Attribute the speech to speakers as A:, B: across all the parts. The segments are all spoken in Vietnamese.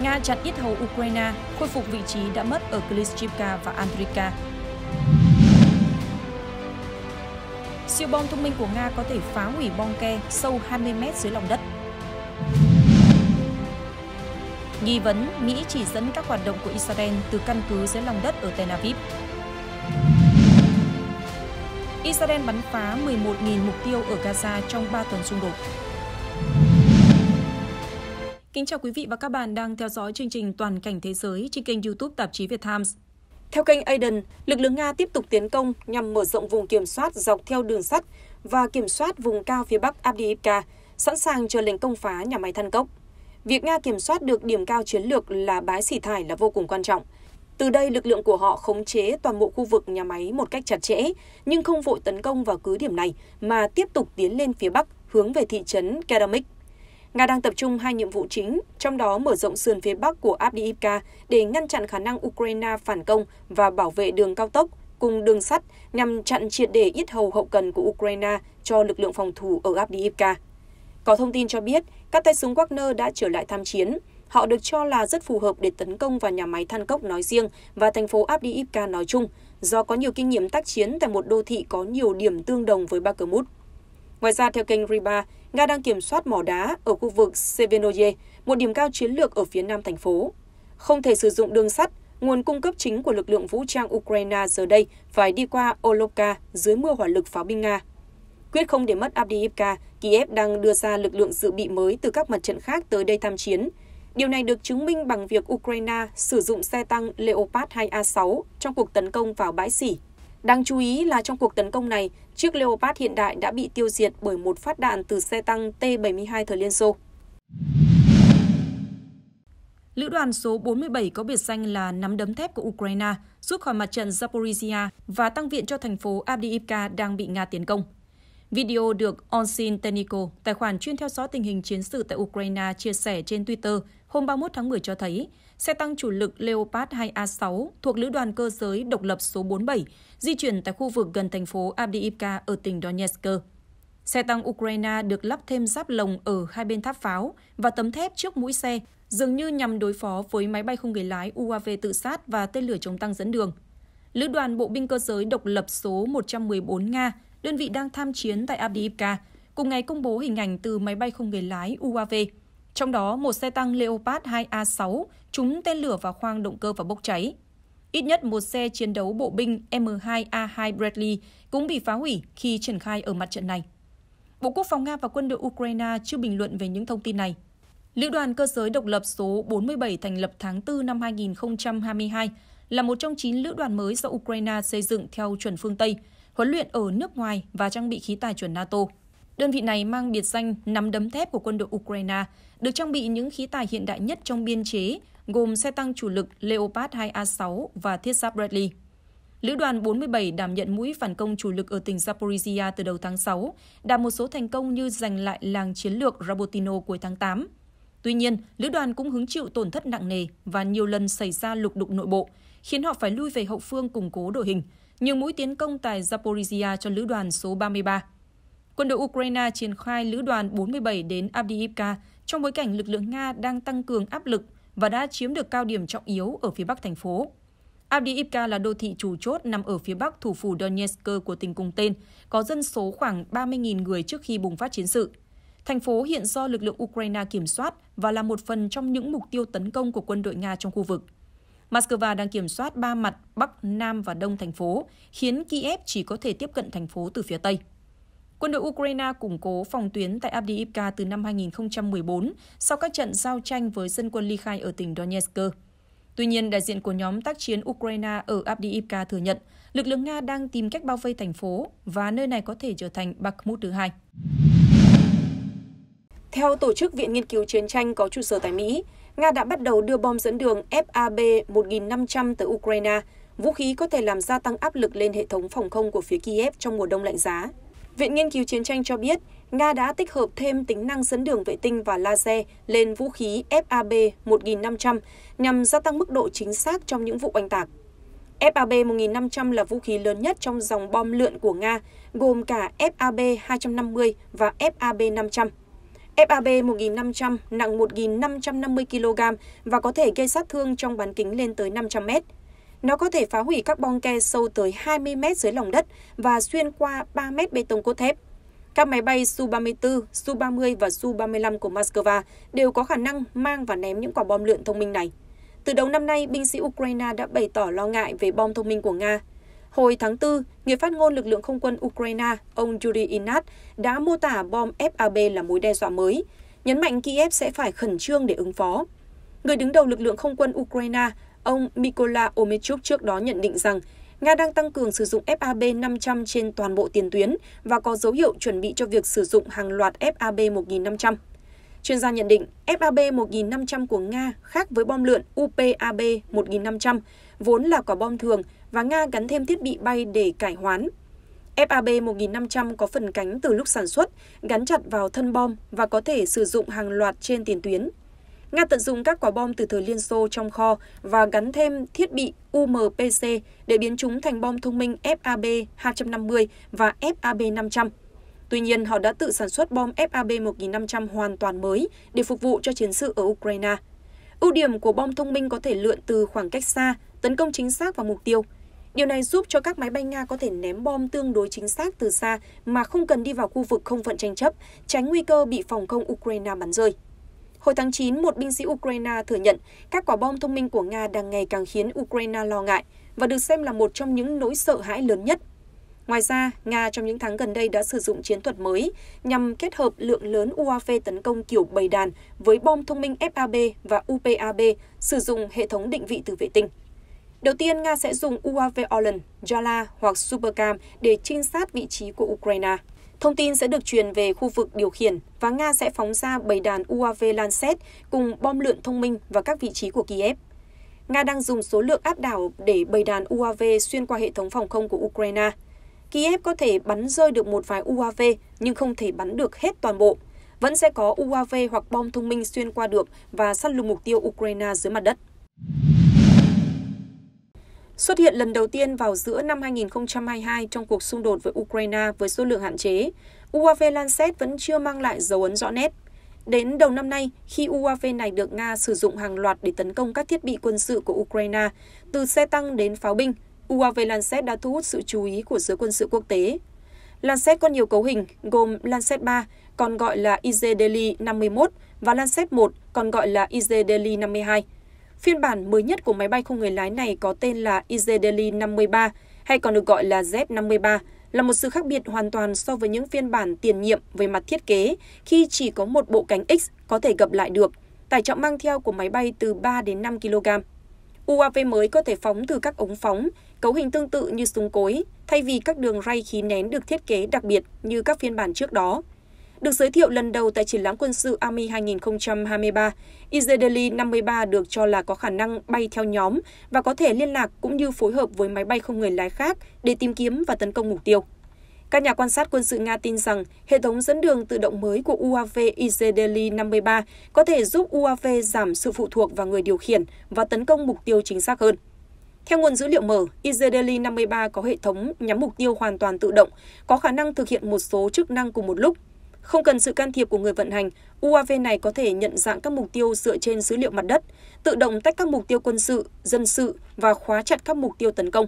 A: Nga chặn ít hầu Ukraine, khôi phục vị trí đã mất ở Klitschivka và Andrika. Siêu bom thông minh của Nga có thể phá hủy bong ke sâu 20 mét dưới lòng đất. Nghi vấn Mỹ chỉ dẫn các hoạt động của Israel từ căn cứ dưới lòng đất ở Tel Aviv. Israel bắn phá 11.000 mục tiêu ở Gaza trong 3 tuần xung đột. Kính chào quý vị và các bạn đang theo dõi chương trình Toàn cảnh thế giới trên kênh YouTube tạp chí Việt Times. Theo kênh Aiden, lực lượng Nga tiếp tục tiến công nhằm mở rộng vùng kiểm soát dọc theo đường sắt và kiểm soát vùng cao phía bắc Abdiivka, sẵn sàng chờ lệnh công phá nhà máy than cốc. Việc Nga kiểm soát được điểm cao chiến lược là bãi xỉ thải là vô cùng quan trọng. Từ đây, lực lượng của họ khống chế toàn bộ khu vực nhà máy một cách chặt chẽ, nhưng không vội tấn công vào cứ điểm này mà tiếp tục tiến lên phía bắc hướng về thị trấn Keramik Nga đang tập trung hai nhiệm vụ chính, trong đó mở rộng sườn phía bắc của Abdiivka để ngăn chặn khả năng Ukraine phản công và bảo vệ đường cao tốc cùng đường sắt nhằm chặn triệt để ít hầu hậu cần của Ukraine cho lực lượng phòng thủ ở Abdiivka. Có thông tin cho biết, các tay súng Wagner đã trở lại tham chiến. Họ được cho là rất phù hợp để tấn công vào nhà máy than cốc nói riêng và thành phố Abdiivka nói chung, do có nhiều kinh nghiệm tác chiến tại một đô thị có nhiều điểm tương đồng với Bakhmut. Ngoài ra, theo kênh Riba, Nga đang kiểm soát mỏ đá ở khu vực Sevenoye, một điểm cao chiến lược ở phía nam thành phố. Không thể sử dụng đường sắt, nguồn cung cấp chính của lực lượng vũ trang Ukraine giờ đây phải đi qua Olovka dưới mưa hỏa lực pháo binh Nga. Quyết không để mất Abdiivka, Kiev đang đưa ra lực lượng dự bị mới từ các mặt trận khác tới đây tham chiến. Điều này được chứng minh bằng việc Ukraine sử dụng xe tăng Leopard 2A6 trong cuộc tấn công vào bãi xỉ Đáng chú ý là trong cuộc tấn công này, chiếc Leopard hiện đại đã bị tiêu diệt bởi một phát đạn từ xe tăng T-72 thời Liên Xô. Lữ đoàn số 47 có biệt danh là nắm đấm thép của Ukraine rút khỏi mặt trận Zaporizhia và tăng viện cho thành phố Avdiivka đang bị Nga tiến công. Video được Onsin Teniko, tài khoản chuyên theo dõi tình hình chiến sự tại Ukraine, chia sẻ trên Twitter hôm 31 tháng 10 cho thấy xe tăng chủ lực Leopard 2A6 thuộc Lữ đoàn Cơ giới Độc lập số 47 di chuyển tại khu vực gần thành phố Abdiivka ở tỉnh Donetsk. Xe tăng Ukraine được lắp thêm giáp lồng ở hai bên tháp pháo và tấm thép trước mũi xe, dường như nhằm đối phó với máy bay không người lái UAV tự sát và tên lửa chống tăng dẫn đường. Lữ đoàn Bộ binh cơ giới độc lập số 114 Nga, đơn vị đang tham chiến tại Abdiivka, cùng ngày công bố hình ảnh từ máy bay không người lái UAV trong đó, một xe tăng Leopard 2A6 trúng tên lửa và khoang động cơ và bốc cháy. Ít nhất một xe chiến đấu bộ binh M2A2 Bradley cũng bị phá hủy khi triển khai ở mặt trận này. Bộ Quốc phòng Nga và quân đội Ukraine chưa bình luận về những thông tin này. Lữ đoàn cơ giới độc lập số 47 thành lập tháng 4 năm 2022 là một trong 9 lữ đoàn mới do Ukraine xây dựng theo chuẩn phương Tây, huấn luyện ở nước ngoài và trang bị khí tài chuẩn NATO. Đơn vị này mang biệt danh nắm đấm thép của quân đội Ukraine, được trang bị những khí tài hiện đại nhất trong biên chế, gồm xe tăng chủ lực Leopard 2A6 và thiết giáp Bradley. Lữ đoàn 47 đảm nhận mũi phản công chủ lực ở tỉnh Zaporizhia từ đầu tháng 6, đạt một số thành công như giành lại làng chiến lược Rabotino cuối tháng 8. Tuy nhiên, lữ đoàn cũng hứng chịu tổn thất nặng nề và nhiều lần xảy ra lục đục nội bộ, khiến họ phải lui về hậu phương củng cố đội hình, nhường mũi tiến công tại Zaporizhia cho lữ đoàn số 33 quân đội Ukraine triển khai lữ đoàn 47 đến Abdiivka trong bối cảnh lực lượng Nga đang tăng cường áp lực và đã chiếm được cao điểm trọng yếu ở phía bắc thành phố. Abdiivka là đô thị chủ chốt nằm ở phía bắc thủ phủ Donetsk của tỉnh cùng tên, có dân số khoảng 30.000 người trước khi bùng phát chiến sự. Thành phố hiện do lực lượng Ukraine kiểm soát và là một phần trong những mục tiêu tấn công của quân đội Nga trong khu vực. Moscow đang kiểm soát ba mặt Bắc, Nam và Đông thành phố, khiến Kiev chỉ có thể tiếp cận thành phố từ phía Tây. Quân đội Ukraine củng cố phòng tuyến tại Abdiivka từ năm 2014 sau các trận giao tranh với dân quân ly khai ở tỉnh Donetsk. Tuy nhiên, đại diện của nhóm tác chiến Ukraine ở Abdiivka thừa nhận lực lượng Nga đang tìm cách bao vây thành phố và nơi này có thể trở thành Bakhmut thứ hai. Theo Tổ chức Viện Nghiên cứu Chiến tranh có trụ sở tại Mỹ, Nga đã bắt đầu đưa bom dẫn đường FAB-1500 tới Ukraine, vũ khí có thể làm gia tăng áp lực lên hệ thống phòng không của phía Kiev trong mùa đông lạnh giá viện nghiên cứu chiến tranh cho biết nga đã tích hợp thêm tính năng dẫn đường vệ tinh và laser lên vũ khí fab một nghìn nhằm gia tăng mức độ chính xác trong những vụ oanh tạc fab một nghìn là vũ khí lớn nhất trong dòng bom lượn của nga gồm cả fab 250 và fab 500. trăm FAB 1500 nặng 1.550 kg và có thể gây sát thương trong bán kính lên tới 500 mét. Nó có thể phá hủy các bong ke sâu tới 20 mét dưới lòng đất và xuyên qua 3 mét bê tông cốt thép. Các máy bay Su-34, Su-30 và Su-35 của Moscow đều có khả năng mang và ném những quả bom lượn thông minh này. Từ đầu năm nay, binh sĩ Ukraine đã bày tỏ lo ngại về bom thông minh của Nga. Hồi tháng 4, người phát ngôn lực lượng không quân Ukraine, ông Yuri Inat, đã mô tả bom FAB là mối đe dọa mới, nhấn mạnh Kiev sẽ phải khẩn trương để ứng phó. Người đứng đầu lực lượng không quân Ukraine, ông Mykola omechuk trước đó nhận định rằng nga đang tăng cường sử dụng fab 500 trên toàn bộ tiền tuyến và có dấu hiệu chuẩn bị cho việc sử dụng hàng loạt fab một nghìn Chuyên gia nhận định FAB 1500 của Nga khác với bom lượn UPAB 1500, vốn là quả bom thường và Nga gắn thêm thiết bị bay để cải hoán. FAB 1500 có phần cánh từ lúc sản xuất, gắn chặt vào thân bom và có thể sử dụng hàng loạt trên tiền tuyến. Nga tận dụng các quả bom từ thời Liên Xô trong kho và gắn thêm thiết bị UMPC để biến chúng thành bom thông minh FAB-250 và FAB-500. Tuy nhiên, họ đã tự sản xuất bom FAB-1500 hoàn toàn mới để phục vụ cho chiến sự ở Ukraine. Ưu điểm của bom thông minh có thể lượn từ khoảng cách xa, tấn công chính xác vào mục tiêu. Điều này giúp cho các máy bay Nga có thể ném bom tương đối chính xác từ xa mà không cần đi vào khu vực không phận tranh chấp, tránh nguy cơ bị phòng không Ukraine bắn rơi. Hồi tháng 9, một binh sĩ Ukraine thừa nhận các quả bom thông minh của Nga đang ngày càng khiến Ukraine lo ngại và được xem là một trong những nỗi sợ hãi lớn nhất. Ngoài ra, Nga trong những tháng gần đây đã sử dụng chiến thuật mới nhằm kết hợp lượng lớn UAV tấn công kiểu bầy đàn với bom thông minh FAB và UPAB sử dụng hệ thống định vị từ vệ tinh. Đầu tiên, Nga sẽ dùng UAV Orlan, Jala hoặc Supercam để trinh sát vị trí của Ukraine. Thông tin sẽ được truyền về khu vực điều khiển và Nga sẽ phóng ra bầy đàn UAV Lancet cùng bom lượn thông minh vào các vị trí của Kiev. Nga đang dùng số lượng áp đảo để bầy đàn UAV xuyên qua hệ thống phòng không của Ukraine. Kiev có thể bắn rơi được một vài UAV nhưng không thể bắn được hết toàn bộ. Vẫn sẽ có UAV hoặc bom thông minh xuyên qua được và săn lùng mục tiêu Ukraine dưới mặt đất xuất hiện lần đầu tiên vào giữa năm 2022 trong cuộc xung đột với Ukraine với số lượng hạn chế, UAV Lancet vẫn chưa mang lại dấu ấn rõ nét. Đến đầu năm nay, khi UAV này được Nga sử dụng hàng loạt để tấn công các thiết bị quân sự của Ukraine, từ xe tăng đến pháo binh, UAV Lancet đã thu hút sự chú ý của giới quân sự quốc tế. Lancet có nhiều cấu hình, gồm Lancet 3, còn gọi là IZ Daily 51 và Lancet 1, còn gọi là IZ Daily 52. Phiên bản mới nhất của máy bay không người lái này có tên là Izedeli 53 hay còn được gọi là Z53 là một sự khác biệt hoàn toàn so với những phiên bản tiền nhiệm về mặt thiết kế khi chỉ có một bộ cánh X có thể gập lại được, tải trọng mang theo của máy bay từ 3 đến 5 kg. UAV mới có thể phóng từ các ống phóng, cấu hình tương tự như súng cối, thay vì các đường ray khí nén được thiết kế đặc biệt như các phiên bản trước đó. Được giới thiệu lần đầu tại triển lãm quân sự Army 2023, Israeli 53 được cho là có khả năng bay theo nhóm và có thể liên lạc cũng như phối hợp với máy bay không người lái khác để tìm kiếm và tấn công mục tiêu. Các nhà quan sát quân sự Nga tin rằng hệ thống dẫn đường tự động mới của UAV Israeli 53 có thể giúp UAV giảm sự phụ thuộc vào người điều khiển và tấn công mục tiêu chính xác hơn. Theo nguồn dữ liệu mở, Israeli 53 có hệ thống nhắm mục tiêu hoàn toàn tự động, có khả năng thực hiện một số chức năng cùng một lúc không cần sự can thiệp của người vận hành uav này có thể nhận dạng các mục tiêu dựa trên dữ liệu mặt đất tự động tách các mục tiêu quân sự dân sự và khóa chặt các mục tiêu tấn công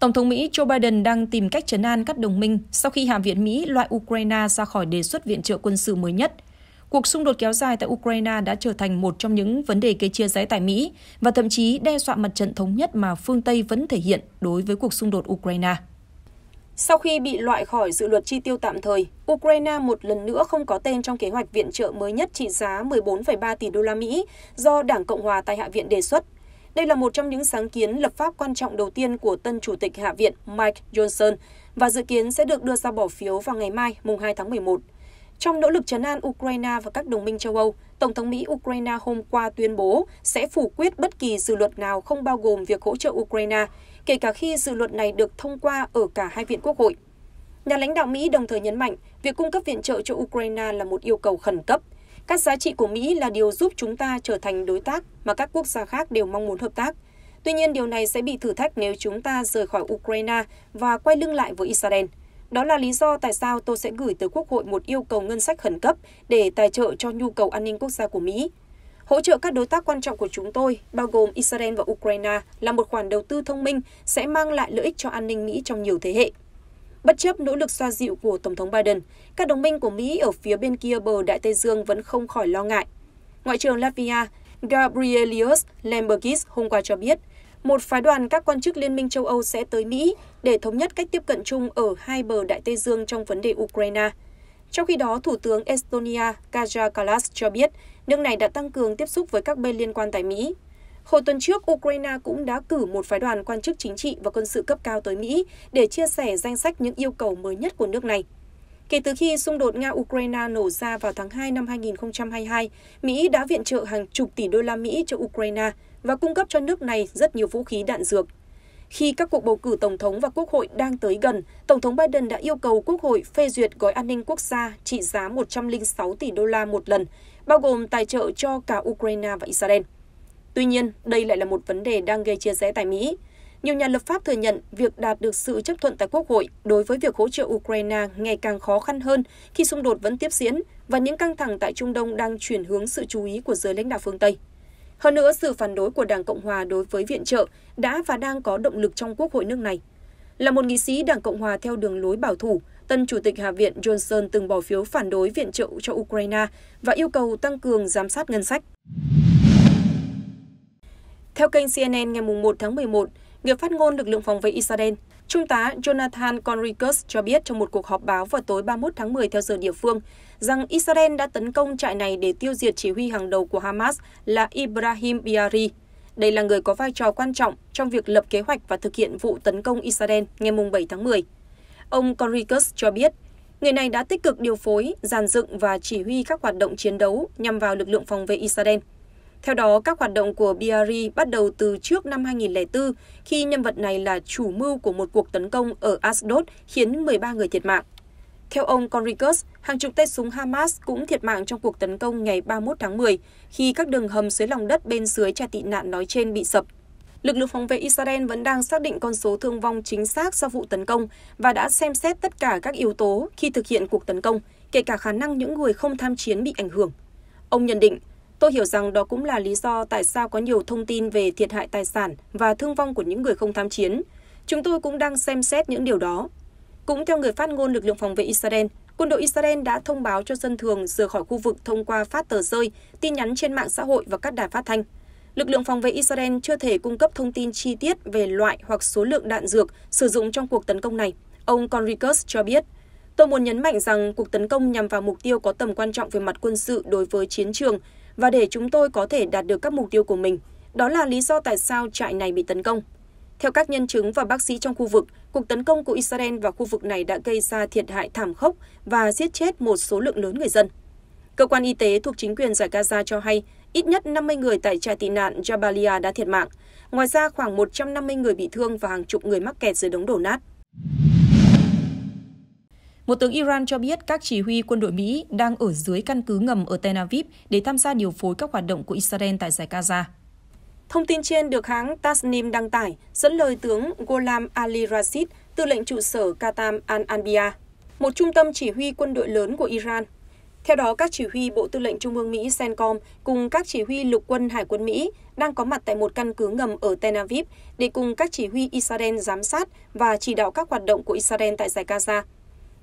A: Tổng thống Mỹ Joe Biden đang tìm cách chấn an các đồng minh sau khi Hạ viện Mỹ loại Ukraine ra khỏi đề xuất viện trợ quân sự mới nhất. Cuộc xung đột kéo dài tại Ukraine đã trở thành một trong những vấn đề gây chia rẽ tại Mỹ và thậm chí đe dọa mặt trận thống nhất mà phương Tây vẫn thể hiện đối với cuộc xung đột Ukraine. Sau khi bị loại khỏi dự luật chi tiêu tạm thời, Ukraine một lần nữa không có tên trong kế hoạch viện trợ mới nhất trị giá 14,3 tỷ đô la Mỹ do Đảng Cộng hòa tại Hạ viện đề xuất. Đây là một trong những sáng kiến lập pháp quan trọng đầu tiên của tân chủ tịch Hạ viện Mike Johnson và dự kiến sẽ được đưa ra bỏ phiếu vào ngày mai, mùng 2 tháng 11. Trong nỗ lực chấn an Ukraine và các đồng minh châu Âu, Tổng thống Mỹ Ukraine hôm qua tuyên bố sẽ phủ quyết bất kỳ dự luật nào không bao gồm việc hỗ trợ Ukraine, kể cả khi dự luật này được thông qua ở cả hai viện quốc hội. Nhà lãnh đạo Mỹ đồng thời nhấn mạnh việc cung cấp viện trợ cho Ukraine là một yêu cầu khẩn cấp. Các giá trị của Mỹ là điều giúp chúng ta trở thành đối tác mà các quốc gia khác đều mong muốn hợp tác. Tuy nhiên, điều này sẽ bị thử thách nếu chúng ta rời khỏi Ukraine và quay lưng lại với Israel. Đó là lý do tại sao tôi sẽ gửi tới Quốc hội một yêu cầu ngân sách khẩn cấp để tài trợ cho nhu cầu an ninh quốc gia của Mỹ. Hỗ trợ các đối tác quan trọng của chúng tôi, bao gồm Israel và Ukraine, là một khoản đầu tư thông minh sẽ mang lại lợi ích cho an ninh Mỹ trong nhiều thế hệ. Bất chấp nỗ lực xoa dịu của Tổng thống Biden, các đồng minh của Mỹ ở phía bên kia bờ Đại Tây Dương vẫn không khỏi lo ngại. Ngoại trưởng Latvia Gabrielius Lambergis hôm qua cho biết, một phái đoàn các quan chức Liên minh châu Âu sẽ tới Mỹ để thống nhất cách tiếp cận chung ở hai bờ Đại Tây Dương trong vấn đề Ukraine. Trong khi đó, Thủ tướng Estonia Kaja Kallas cho biết nước này đã tăng cường tiếp xúc với các bên liên quan tại Mỹ. Hồi tuần trước, Ukraine cũng đã cử một phái đoàn quan chức chính trị và quân sự cấp cao tới Mỹ để chia sẻ danh sách những yêu cầu mới nhất của nước này. Kể từ khi xung đột Nga-Ukraine nổ ra vào tháng 2 năm 2022, Mỹ đã viện trợ hàng chục tỷ đô la Mỹ cho Ukraine – và cung cấp cho nước này rất nhiều vũ khí đạn dược. Khi các cuộc bầu cử tổng thống và quốc hội đang tới gần, tổng thống Biden đã yêu cầu quốc hội phê duyệt gói an ninh quốc gia trị giá 106 tỷ đô la một lần, bao gồm tài trợ cho cả Ukraine và Israel. Tuy nhiên, đây lại là một vấn đề đang gây chia rẽ tại Mỹ. Nhiều nhà lập pháp thừa nhận việc đạt được sự chấp thuận tại Quốc hội đối với việc hỗ trợ Ukraine ngày càng khó khăn hơn khi xung đột vẫn tiếp diễn và những căng thẳng tại Trung Đông đang chuyển hướng sự chú ý của giới lãnh đạo phương Tây. Hơn nữa, sự phản đối của Đảng Cộng Hòa đối với viện trợ đã và đang có động lực trong Quốc hội nước này. Là một nghị sĩ Đảng Cộng Hòa theo đường lối bảo thủ, tân Chủ tịch Hạ viện Johnson từng bỏ phiếu phản đối viện trợ cho Ukraine và yêu cầu tăng cường giám sát ngân sách. Theo kênh CNN ngày 1 tháng 11, người phát ngôn lực lượng phòng vệ Israel Trung tá Jonathan Conricus cho biết trong một cuộc họp báo vào tối 31 tháng 10 theo giờ địa phương rằng Israel đã tấn công trại này để tiêu diệt chỉ huy hàng đầu của Hamas là Ibrahim Biari. Đây là người có vai trò quan trọng trong việc lập kế hoạch và thực hiện vụ tấn công Israel ngày 7 tháng 10. Ông Conricus cho biết, người này đã tích cực điều phối, giàn dựng và chỉ huy các hoạt động chiến đấu nhằm vào lực lượng phòng vệ Israel – theo đó, các hoạt động của Biari bắt đầu từ trước năm 2004 khi nhân vật này là chủ mưu của một cuộc tấn công ở Asdod khiến 13 người thiệt mạng. Theo ông Conricus, hàng chục tay súng Hamas cũng thiệt mạng trong cuộc tấn công ngày 31 tháng 10 khi các đường hầm dưới lòng đất bên dưới trại tị nạn nói trên bị sập. Lực lượng phòng vệ Israel vẫn đang xác định con số thương vong chính xác sau vụ tấn công và đã xem xét tất cả các yếu tố khi thực hiện cuộc tấn công, kể cả khả năng những người không tham chiến bị ảnh hưởng. Ông nhận định, Tôi hiểu rằng đó cũng là lý do tại sao có nhiều thông tin về thiệt hại tài sản và thương vong của những người không tham chiến. Chúng tôi cũng đang xem xét những điều đó. Cũng theo người phát ngôn lực lượng phòng vệ Israel, quân đội Israel đã thông báo cho dân thường rời khỏi khu vực thông qua phát tờ rơi, tin nhắn trên mạng xã hội và các đài phát thanh. Lực lượng phòng vệ Israel chưa thể cung cấp thông tin chi tiết về loại hoặc số lượng đạn dược sử dụng trong cuộc tấn công này, ông Conricus cho biết. Tôi muốn nhấn mạnh rằng cuộc tấn công nhằm vào mục tiêu có tầm quan trọng về mặt quân sự đối với chiến trường và để chúng tôi có thể đạt được các mục tiêu của mình. Đó là lý do tại sao trại này bị tấn công. Theo các nhân chứng và bác sĩ trong khu vực, cuộc tấn công của Israel vào khu vực này đã gây ra thiệt hại thảm khốc và giết chết một số lượng lớn người dân. Cơ quan y tế thuộc chính quyền giải Gaza cho hay ít nhất 50 người tại trại tị nạn Jabalia đã thiệt mạng. Ngoài ra, khoảng 150 người bị thương và hàng chục người mắc kẹt dưới đống đổ nát. Một tướng Iran cho biết các chỉ huy quân đội Mỹ đang ở dưới căn cứ ngầm ở Tel Aviv để tham gia điều phối các hoạt động của Israel tại giải Gaza. Thông tin trên được hãng Tasnim đăng tải, dẫn lời tướng Golam Ali Rashid, tư lệnh trụ sở Qatam al Anbia, một trung tâm chỉ huy quân đội lớn của Iran. Theo đó, các chỉ huy Bộ Tư lệnh Trung ương Mỹ CENTCOM cùng các chỉ huy lục quân Hải quân Mỹ đang có mặt tại một căn cứ ngầm ở Tel Aviv để cùng các chỉ huy Israel giám sát và chỉ đạo các hoạt động của Israel tại giải Gaza –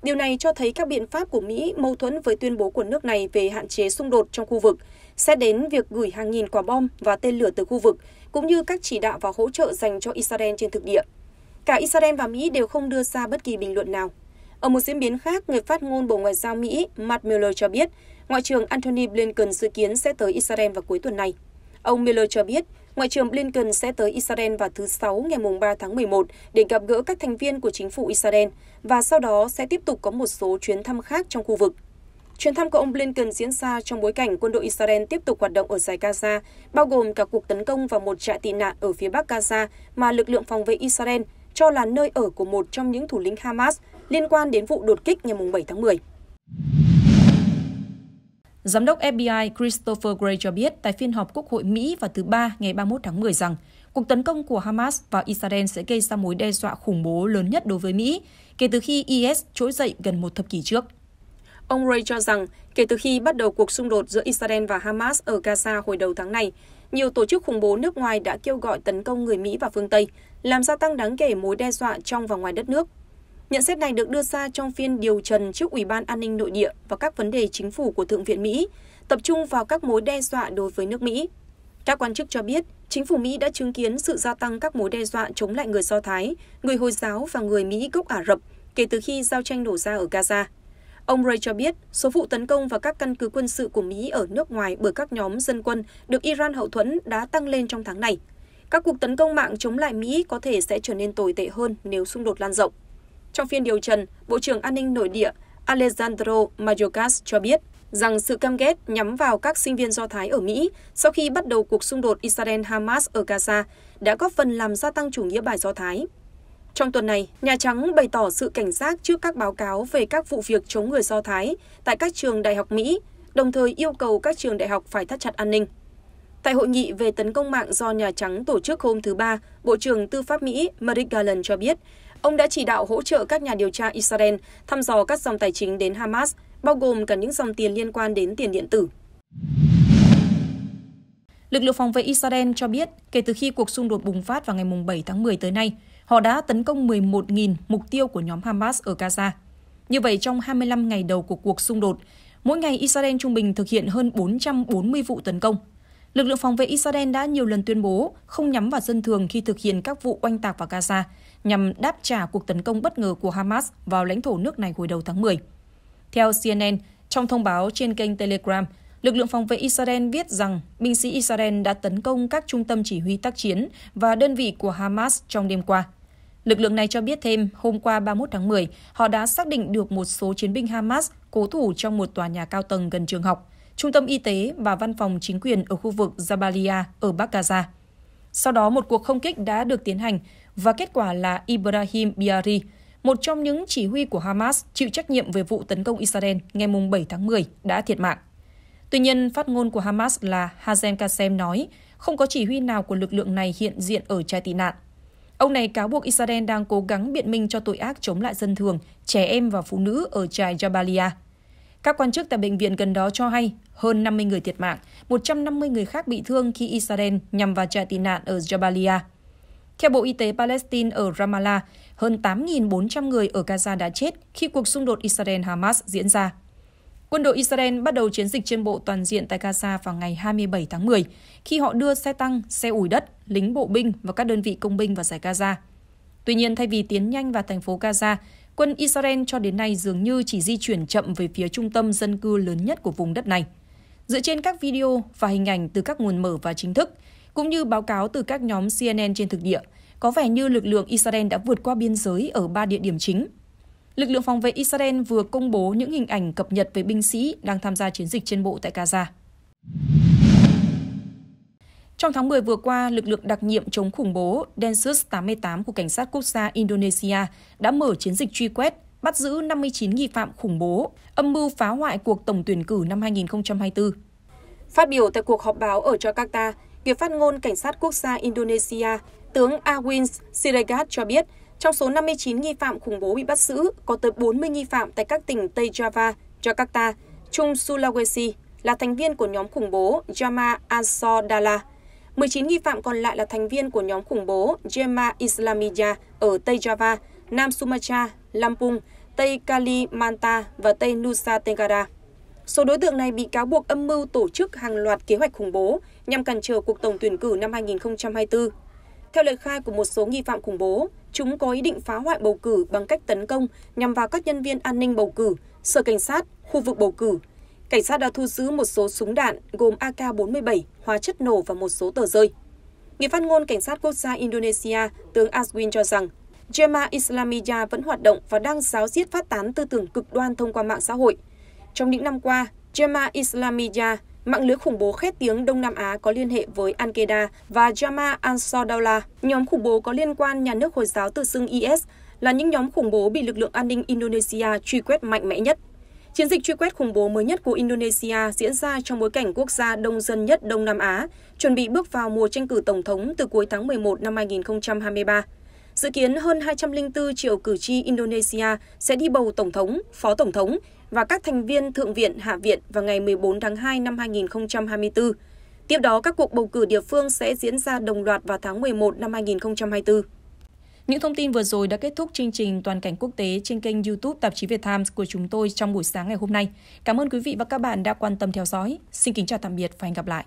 A: Điều này cho thấy các biện pháp của Mỹ mâu thuẫn với tuyên bố của nước này về hạn chế xung đột trong khu vực, xét đến việc gửi hàng nghìn quả bom và tên lửa từ khu vực, cũng như các chỉ đạo và hỗ trợ dành cho Israel trên thực địa. Cả Israel và Mỹ đều không đưa ra bất kỳ bình luận nào. Ở một diễn biến khác, người phát ngôn Bộ Ngoại giao Mỹ Matt Miller cho biết, Ngoại trưởng Antony Blinken dự kiến sẽ tới Israel vào cuối tuần này. Ông Miller cho biết, Ngoại trưởng Blinken sẽ tới Israel vào thứ Sáu ngày ba tháng 11 để gặp gỡ các thành viên của chính phủ Israel và sau đó sẽ tiếp tục có một số chuyến thăm khác trong khu vực. Chuyến thăm của ông Blinken diễn ra trong bối cảnh quân đội Israel tiếp tục hoạt động ở giải Gaza, bao gồm cả cuộc tấn công vào một trại tị nạn ở phía bắc Gaza mà lực lượng phòng vệ Israel cho là nơi ở của một trong những thủ lĩnh Hamas liên quan đến vụ đột kích ngày 7 tháng 10. Giám đốc FBI Christopher Gray cho biết tại phiên họp Quốc hội Mỹ vào thứ Ba ngày 31 tháng 10 rằng cuộc tấn công của Hamas vào Israel sẽ gây ra mối đe dọa khủng bố lớn nhất đối với Mỹ kể từ khi IS trỗi dậy gần một thập kỷ trước. Ông Ray cho rằng, kể từ khi bắt đầu cuộc xung đột giữa Israel và Hamas ở Gaza hồi đầu tháng này, nhiều tổ chức khủng bố nước ngoài đã kêu gọi tấn công người Mỹ và phương Tây, làm gia tăng đáng kể mối đe dọa trong và ngoài đất nước nhận xét này được đưa ra trong phiên điều trần trước ủy ban an ninh nội địa và các vấn đề chính phủ của thượng viện mỹ tập trung vào các mối đe dọa đối với nước mỹ các quan chức cho biết chính phủ mỹ đã chứng kiến sự gia tăng các mối đe dọa chống lại người do thái người hồi giáo và người mỹ gốc ả rập kể từ khi giao tranh nổ ra ở gaza Ông Ray cho biết, số vụ tấn công vào các căn cứ quân sự của Mỹ ở nước ngoài bởi các nhóm dân quân được Iran hậu thuẫn đã tăng lên trong tháng này. Các cuộc tấn công mạng chống lại Mỹ có thể sẽ trở nên tồi tệ hơn nếu xung đột lan rộng. Trong phiên điều trần, Bộ trưởng An ninh Nội địa Alejandro Mayorkas cho biết rằng sự cam kết nhắm vào các sinh viên Do Thái ở Mỹ sau khi bắt đầu cuộc xung đột Israel-Hamas ở Gaza đã góp phần làm gia tăng chủ nghĩa bài Do Thái. Trong tuần này, Nhà Trắng bày tỏ sự cảnh giác trước các báo cáo về các vụ việc chống người Do Thái tại các trường đại học Mỹ, đồng thời yêu cầu các trường đại học phải thắt chặt an ninh. Tại hội nghị về tấn công mạng do Nhà Trắng tổ chức hôm thứ Ba, Bộ trưởng Tư pháp Mỹ Merrick Garland cho biết ông đã chỉ đạo hỗ trợ các nhà điều tra israel thăm dò các dòng tài chính đến hamas bao gồm cả những dòng tiền liên quan đến tiền điện tử Lực lượng phòng vệ Israel cho biết, kể từ khi cuộc xung đột bùng phát vào ngày 7 tháng 10 tới nay, họ đã tấn công 11.000 mục tiêu của nhóm Hamas ở Gaza. Như vậy, trong 25 ngày đầu của cuộc xung đột, mỗi ngày Israel trung bình thực hiện hơn 440 vụ tấn công. Lực lượng phòng vệ Israel đã nhiều lần tuyên bố không nhắm vào dân thường khi thực hiện các vụ oanh tạc vào Gaza, nhằm đáp trả cuộc tấn công bất ngờ của Hamas vào lãnh thổ nước này hồi đầu tháng 10. Theo CNN, trong thông báo trên kênh Telegram, lực lượng phòng vệ Israel viết rằng binh sĩ Israel đã tấn công các trung tâm chỉ huy tác chiến và đơn vị của Hamas trong đêm qua. Lực lượng này cho biết thêm, hôm qua 31 tháng 10, họ đã xác định được một số chiến binh Hamas cố thủ trong một tòa nhà cao tầng gần trường học, trung tâm y tế và văn phòng chính quyền ở khu vực Jabalia ở Bắc Gaza. Sau đó, một cuộc không kích đã được tiến hành và kết quả là Ibrahim Biari, một trong những chỉ huy của Hamas chịu trách nhiệm về vụ tấn công Israel ngày 7 tháng 10, đã thiệt mạng. Tuy nhiên, phát ngôn của Hamas là Hazem Kassem nói không có chỉ huy nào của lực lượng này hiện diện ở trại tị nạn. Ông này cáo buộc Israel đang cố gắng biện minh cho tội ác chống lại dân thường, trẻ em và phụ nữ ở trại Jabalia. Các quan chức tại bệnh viện gần đó cho hay hơn 50 người thiệt mạng, 150 người khác bị thương khi Israel nhằm vào trại tị nạn ở Jabalia – theo Bộ Y tế Palestine ở Ramallah, hơn 8.400 người ở Gaza đã chết khi cuộc xung đột Israel-Hamas diễn ra. Quân đội Israel bắt đầu chiến dịch trên bộ toàn diện tại Gaza vào ngày 27 tháng 10, khi họ đưa xe tăng, xe ủi đất, lính bộ binh và các đơn vị công binh vào giải Gaza. Tuy nhiên, thay vì tiến nhanh vào thành phố Gaza, quân Israel cho đến nay dường như chỉ di chuyển chậm về phía trung tâm dân cư lớn nhất của vùng đất này. Dựa trên các video và hình ảnh từ các nguồn mở và chính thức, cũng như báo cáo từ các nhóm CNN trên thực địa, có vẻ như lực lượng Israel đã vượt qua biên giới ở ba địa điểm chính. Lực lượng phòng vệ Israel vừa công bố những hình ảnh cập nhật về binh sĩ đang tham gia chiến dịch trên bộ tại Gaza. Trong tháng 10 vừa qua, lực lượng đặc nhiệm chống khủng bố Densus 88 của Cảnh sát Quốc gia Indonesia đã mở chiến dịch truy quét, bắt giữ 59 nghi phạm khủng bố, âm mưu phá hoại cuộc tổng tuyển cử năm 2024. Phát biểu tại cuộc họp báo ở Jakarta, Việc phát ngôn Cảnh sát Quốc gia Indonesia, tướng Awin Siregat cho biết, trong số 59 nghi phạm khủng bố bị bắt giữ, có tới 40 nghi phạm tại các tỉnh Tây Java, Jakarta, Trung Sulawesi là thành viên của nhóm khủng bố Jama Ansodala. 19 nghi phạm còn lại là thành viên của nhóm khủng bố Jema Islamiyah ở Tây Java, Nam Sumatra, Lampung, Tây Kalimantan và Tây Nusa Tenggara. Số đối tượng này bị cáo buộc âm mưu tổ chức hàng loạt kế hoạch khủng bố nhằm cản trở cuộc tổng tuyển cử năm 2024. Theo lời khai của một số nghi phạm khủng bố, chúng có ý định phá hoại bầu cử bằng cách tấn công nhằm vào các nhân viên an ninh bầu cử, sở cảnh sát, khu vực bầu cử. Cảnh sát đã thu giữ một số súng đạn gồm AK-47, hóa chất nổ và một số tờ rơi. Người phát ngôn Cảnh sát Quốc gia Indonesia, tướng Aswin cho rằng Jemaah Islamiyah vẫn hoạt động và đang giáo diết phát tán tư tưởng cực đoan thông qua mạng xã hội – trong những năm qua, Jama Islamiya, mạng lưới khủng bố khét tiếng Đông Nam Á có liên hệ với Al-Qaeda và Jama Ansar Dawla, nhóm khủng bố có liên quan nhà nước Hồi giáo tự xưng IS, là những nhóm khủng bố bị lực lượng an ninh Indonesia truy quét mạnh mẽ nhất. Chiến dịch truy quét khủng bố mới nhất của Indonesia diễn ra trong bối cảnh quốc gia đông dân nhất Đông Nam Á, chuẩn bị bước vào mùa tranh cử tổng thống từ cuối tháng 11 năm 2023. Dự kiến hơn 204 triệu cử tri Indonesia sẽ đi bầu tổng thống, phó tổng thống và các thành viên thượng viện, hạ viện vào ngày 14 tháng 2 năm 2024. Tiếp đó, các cuộc bầu cử địa phương sẽ diễn ra đồng loạt vào tháng 11 năm 2024. Những thông tin vừa rồi đã kết thúc chương trình Toàn cảnh quốc tế trên kênh YouTube Tạp chí Việt Times của chúng tôi trong buổi sáng ngày hôm nay. Cảm ơn quý vị và các bạn đã quan tâm theo dõi. Xin kính chào tạm biệt và hẹn gặp lại.